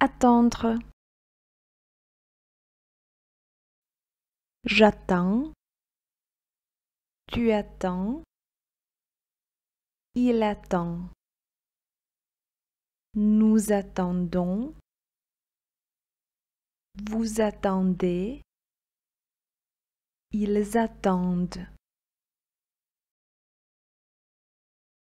attendre. J'attends. Tu attends. Il attend. Nous attendons. Vous attendez. Ils attendent.